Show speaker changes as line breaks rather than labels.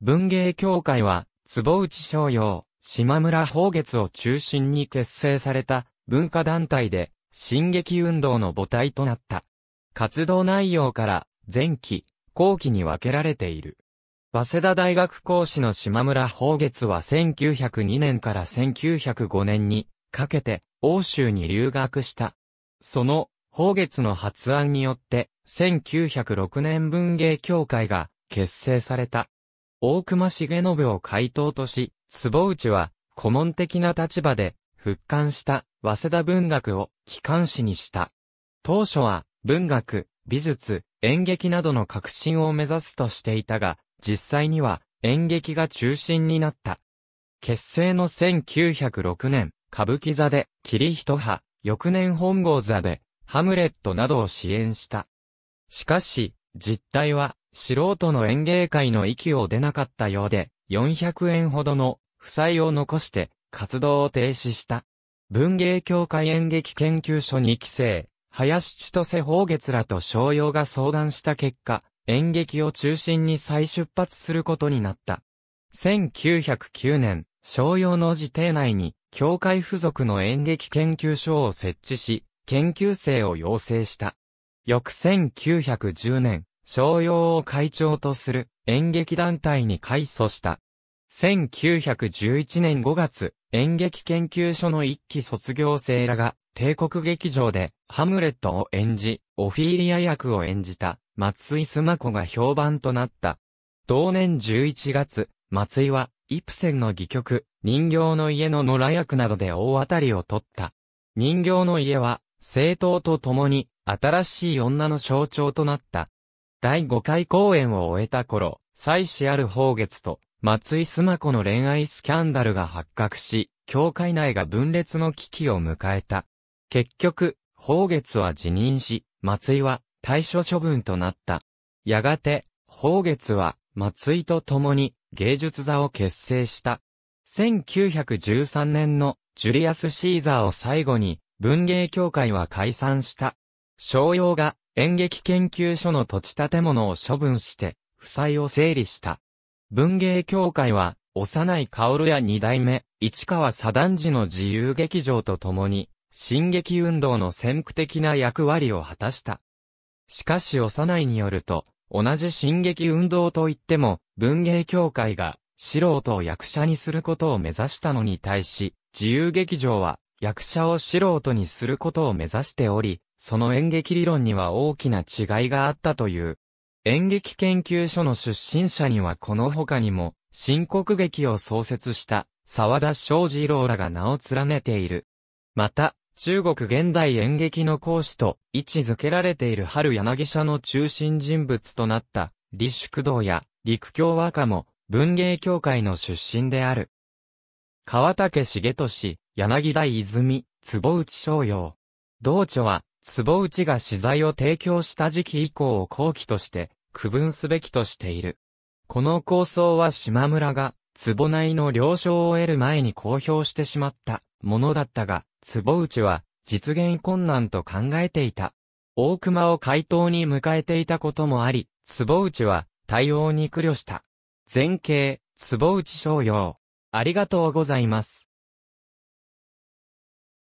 文芸協会は、坪内商用、島村宝月を中心に結成された文化団体で、進撃運動の母体となった。活動内容から前期、後期に分けられている。早稲田大学講師の島村宝月は1902年から1905年にかけて欧州に留学した。その宝月の発案によって1906年文芸協会が結成された。大隈重信を回答とし、坪内は、顧問的な立場で、復刊した、早稲田文学を、機関誌にした。当初は、文学、美術、演劇などの革新を目指すとしていたが、実際には、演劇が中心になった。結成の1906年、歌舞伎座で、霧一派、翌年本郷座で、ハムレットなどを支援した。しかし、実態は、素人の演芸会の息を出なかったようで、400円ほどの負債を残して活動を停止した。文芸協会演劇研究所に帰生、林千歳宝月らと商用が相談した結果、演劇を中心に再出発することになった。1909年、商用の自邸内に、協会付属の演劇研究所を設置し、研究生を養成した。翌1910年、商用を会長とする演劇団体に改組した。1911年5月、演劇研究所の一期卒業生らが、帝国劇場で、ハムレットを演じ、オフィーリア役を演じた、松井須磨子が評判となった。同年11月、松井は、イプセンの戯曲、人形の家の野良役などで大当たりを取った。人形の家は、政党と共に、新しい女の象徴となった。第5回公演を終えた頃、妻子ある宝月と松井須磨子の恋愛スキャンダルが発覚し、教会内が分裂の危機を迎えた。結局、宝月は辞任し、松井は対処処分となった。やがて、宝月は松井と共に芸術座を結成した。1913年のジュリアス・シーザーを最後に文芸協会は解散した。商用が演劇研究所の土地建物を処分して、負債を整理した。文芸協会は、幼い薫や二代目、市川左段次の自由劇場と共に、進撃運動の先駆的な役割を果たした。しかし幼いによると、同じ進撃運動といっても、文芸協会が、素人を役者にすることを目指したのに対し、自由劇場は、役者を素人にすることを目指しており、その演劇理論には大きな違いがあったという。演劇研究所の出身者にはこの他にも、新国劇を創設した沢田昌二郎らが名を連ねている。また、中国現代演劇の講師と位置づけられている春柳社の中心人物となった、李宿道や陸橋和歌も文芸協会の出身である。川竹茂俊、柳田泉、坪内商用。同著は、坪内が資材を提供した時期以降を後期として、区分すべきとしている。この構想は島村が、坪内の了承を得る前に公表してしまったものだったが、坪内は実現困難と考えていた。大熊を回答に迎えていたこともあり、坪内は対応に苦慮した。前景、坪内商用。ありがとうございます。